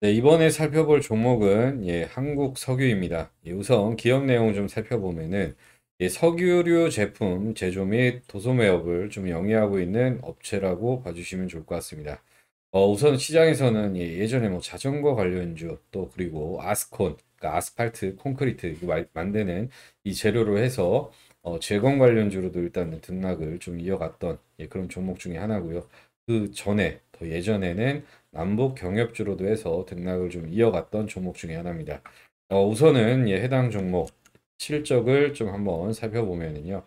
네, 이번에 살펴볼 종목은 예, 한국 석유입니다. 예, 우선 기업 내용 좀 살펴보면은 예, 석유류 제품 제조 및 도소매업을 좀 영위하고 있는 업체라고 봐주시면 좋을 것 같습니다. 어, 우선 시장에서는 예, 전에뭐 자전거 관련주 또 그리고 아스콘, 그러니까 아스팔트, 콘크리트 만드는 이 재료로 해서 어, 재건 관련주로도 일단은 등락을 좀 이어갔던 예, 그런 종목 중에 하나고요. 그 전에 더 예전에는 남북 경협주로도 해서 등락을 좀 이어갔던 종목 중의 하나입니다. 어, 우선은 예, 해당 종목 실적을 좀 한번 살펴보면요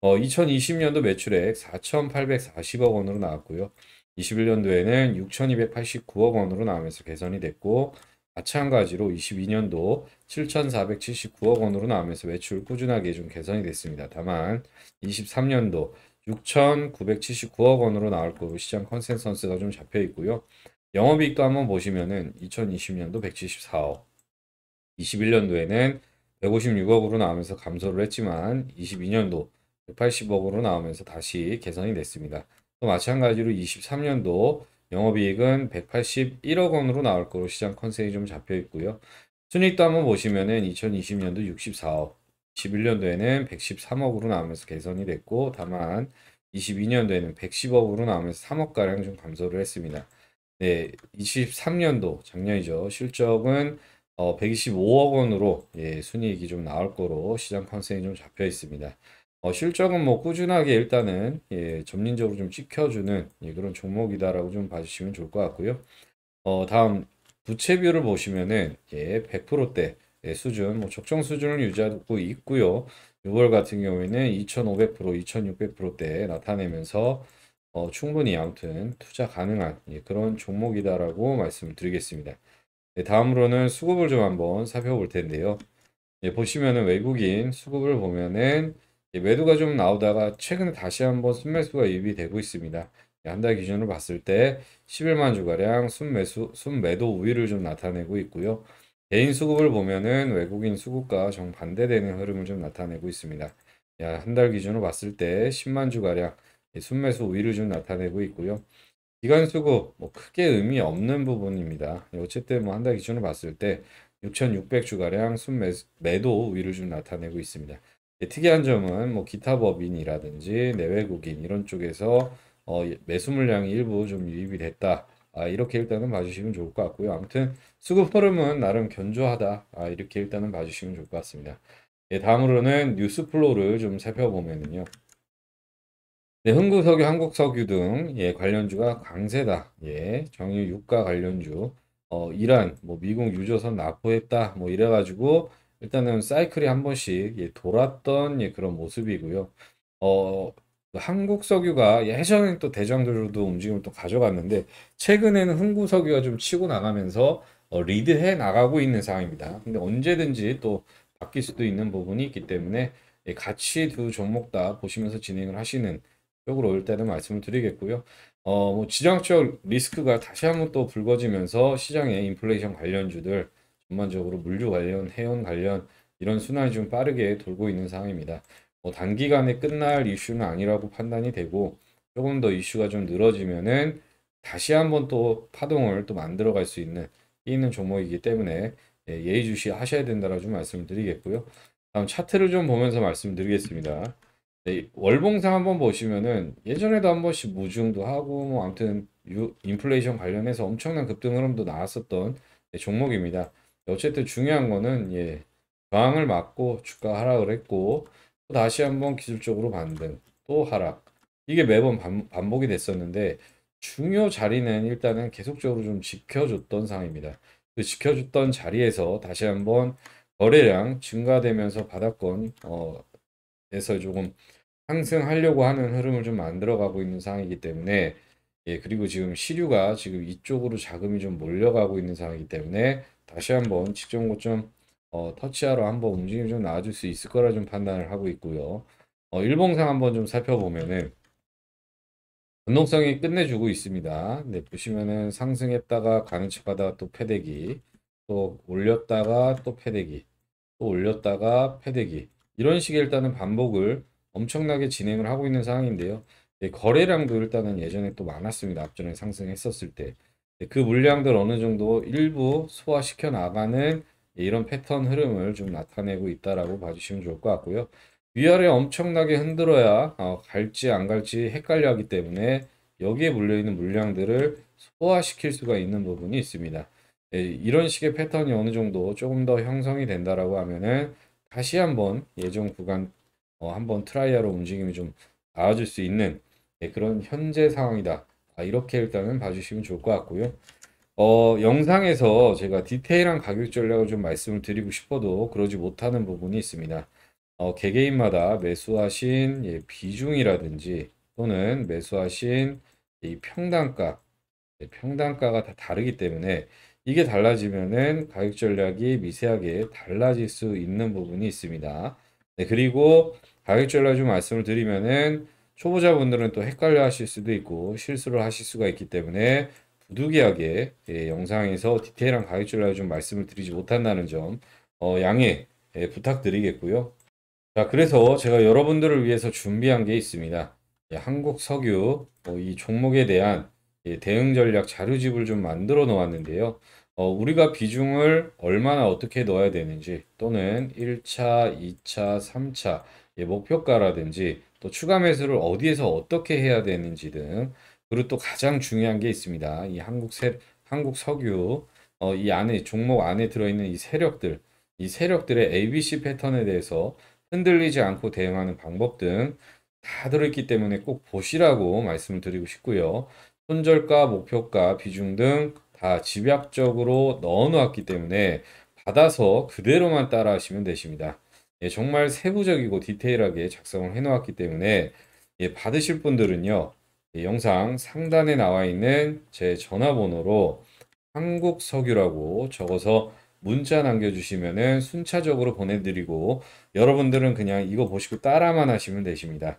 어, 2020년도 매출액 4,840억 원으로 나왔고요. 21년도에는 6,289억 원으로 나오면서 개선이 됐고 마찬가지로 22년도 7,479억 원으로 나오면서 매출 꾸준하게 좀 개선이 됐습니다. 다만 23년도 6,979억 원으로 나올 거로 시장 컨센서스가 좀 잡혀 있고요. 영업이익도 한번 보시면은 2020년도 174억, 21년도에는 156억으로 나오면서 감소를 했지만 22년도 180억으로 나오면서 다시 개선이 됐습니다. 또 마찬가지로 23년도 영업이익은 181억 원으로 나올 거로 시장 컨셉이 좀 잡혀 있고요. 순익도 한번 보시면은 2020년도 64억, 21년도에는 113억으로 나오면서 개선이 됐고 다만 22년도에는 110억으로 나오면서 3억가량 좀 감소를 했습니다. 네, 23년도 작년이죠. 실적은 어, 125억 원으로 예, 순이익이 좀 나올 거로 시장 컨셉이 좀 잡혀 있습니다. 어, 실적은 뭐 꾸준하게 일단은 예, 점진적으로 좀 찍혀주는 예, 그런 종목이다라고 좀 봐주시면 좋을 것 같고요. 어, 다음 부채비율을 보시면은 예, 100%대 예, 수준, 뭐 적정 수준을 유지하고 있고요. 6월 같은 경우에는 2,500%, 2,600%대 나타내면서 어, 충분히 아무튼 투자 가능한 예, 그런 종목이다라고 말씀을 드리겠습니다. 네, 다음으로는 수급을 좀 한번 살펴볼 텐데요. 예, 보시면은 외국인 수급을 보면은 예, 매도가 좀 나오다가 최근에 다시 한번 순매수가 입이 되고 있습니다. 예, 한 달 기준으로 봤을 때 11만 주가량 순매수, 순매도 우위를 좀 나타내고 있고요. 개인 수급을 보면은 외국인 수급과 정반대되는 흐름을 좀 나타내고 있습니다. 한 달 기준으로 봤을 때 10만 주가량 순매수 예, 우위를 좀 나타내고 있고요. 기간 수급 뭐 크게 의미 없는 부분입니다. 예, 어쨌든 뭐한달 기준으로 봤을 때6,600 주가량 순매도 우위를 좀 나타내고 있습니다. 예, 특이한 점은 뭐 기타 법인이라든지 내외국인 이런 쪽에서 어 매수 물량이 일부 좀 유입이 됐다. 아 이렇게 일단은 봐주시면 좋을 것 같고요. 아무튼 수급 흐름은 나름 견조하다. 아 이렇게 일단은 봐주시면 좋을 것 같습니다. 예, 다음으로는 뉴스 플로우를 좀 살펴보면은요. 네, 흥국 석유, 한국 석유 등 예, 관련주가 강세다. 예, 정유 유가 관련주. 어, 이란, 뭐 미국 유조선 납포했다. 뭐 이래 가지고 일단은 사이클이 한 번씩 예, 돌았던 예, 그런 모습이고요. 어, 한국 석유가 예전엔 또대장들로도 움직임을 또 가져갔는데 최근에는 흥국 석유가 좀 치고 나가면서 어, 리드해 나가고 있는 상황입니다. 근데 언제든지 또 바뀔 수도 있는 부분이 있기 때문에 예, 같이 두 종목 다 보시면서 진행을 하시는 쪽으로 올 때는 말씀을 드리겠고요. 어, 뭐 지정적 리스크가 다시 한번 또 불거지면서 시장의 인플레이션 관련주들 전반적으로 물류 관련, 해운 관련 이런 순환이 좀 빠르게 돌고 있는 상황입니다. 뭐 단기간에 끝날 이슈는 아니라고 판단이 되고 조금 더 이슈가 좀 늘어지면은 다시 한번 또 파동을 또 만들어 갈 수 있는 있는 종목이기 때문에 예, 예의주시 하셔야 된다라고 좀 말씀을 드리겠고요. 다음 차트를 좀 보면서 말씀드리겠습니다. 네, 월봉상 한번 보시면은 예전에도 한 번씩 무중도 하고 뭐 아무튼 유, 인플레이션 관련해서 엄청난 급등 흐름도 나왔었던 네, 종목입니다. 네, 어쨌든 중요한 거는 예, 저항을 맞고 주가 하락을 했고 또 다시 한번 기술적으로 반등 또 하락 이게 매번 반, 반복이 됐었는데 중요 자리는 일단은 계속적으로 좀 지켜줬던 상황입니다. 그 지켜줬던 자리에서 다시 한번 거래량 증가되면서 바닥권 어, 에서 조금 상승하려고 하는 흐름을 좀 만들어가고 있는 상황이기 때문에 예, 그리고 지금 시류가 지금 이쪽으로 자금이 좀 몰려가고 있는 상황이기 때문에 다시 한번 직전 고점 어, 터치하러 한번 움직임이 좀나아질수 있을 거라 좀 판단을 하고 있고요. 어, 일봉상 한번 좀 살펴보면은 변동성이 끝내주고 있습니다. 네, 보시면은 상승했다가 가는 척하다가 또 패대기, 또 올렸다가 또 패대기, 또 올렸다가 패대기, 이런 식의 일단은 반복을 엄청나게 진행을 하고 있는 상황인데요. 예, 거래량도 일단은 예전에 또 많았습니다. 앞전에 상승했었을 때. 예, 그 물량들 어느 정도 일부 소화시켜 나가는 예, 이런 패턴 흐름을 좀 나타내고 있다라고 봐주시면 좋을 것 같고요. 위아래 엄청나게 흔들어야 어, 갈지 안 갈지 헷갈려 하기 때문에 여기에 물려있는 물량들을 소화시킬 수가 있는 부분이 있습니다. 이런 식의 패턴이 어느 정도 조금 더 형성이 된다라고 하면은 다시 한번 예전 구간 어, 한번 트라이아로 움직임이 좀 나아질 수 있는 네, 그런 현재 상황이다. 아, 이렇게 일단은 봐주시면 좋을 것 같고요. 어, 영상에서 제가 디테일한 가격 전략을 좀 말씀을 드리고 싶어도 그러지 못하는 부분이 있습니다. 어, 개개인마다 매수하신 예, 비중이라든지 또는 매수하신 이 평단가, 예, 네, 평단가가 다 다르기 때문에 이게 달라지면은 가격 전략이 미세하게 달라질 수 있는 부분이 있습니다. 네, 그리고 가격 전략 좀 말씀을 드리면은 초보자분들은 또 헷갈려 하실 수도 있고 실수를 하실 수가 있기 때문에 부득이하게 예, 영상에서 디테일한 가격 전략을 좀 말씀을 드리지 못한다는 점 어, 양해 예, 부탁드리겠고요. 자, 그래서 제가 여러분들을 위해서 준비한 게 있습니다. 예, 한국 석유 어, 이 종목에 대한 예, 대응 전략 자료집을 좀 만들어 놓았는데요. 어, 우리가 비중을 얼마나 어떻게 넣어야 되는지 또는 1차, 2차, 3차 예, 목표가라든지 또 추가 매수를 어디에서 어떻게 해야 되는지 등 그리고 또 가장 중요한 게 있습니다. 이 한국 세, 한국 석유 어, 이 안에 종목 안에 들어있는 이 세력들 이 세력들의 ABC 패턴에 대해서 흔들리지 않고 대응하는 방법 등 다 들어있기 때문에 꼭 보시라고 말씀을 드리고 싶고요. 손절가, 목표가, 비중 등 다 집약적으로 넣어놓았기 때문에 받아서 그대로만 따라 하시면 되십니다. 예, 정말 세부적이고 디테일하게 작성을 해놓았기 때문에 예, 받으실 분들은요. 예, 영상 상단에 나와 있는 제 전화번호로 한국석유라고 적어서 문자 남겨주시면 순차적으로 보내드리고 여러분들은 그냥 이거 보시고 따라만 하시면 되십니다.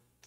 다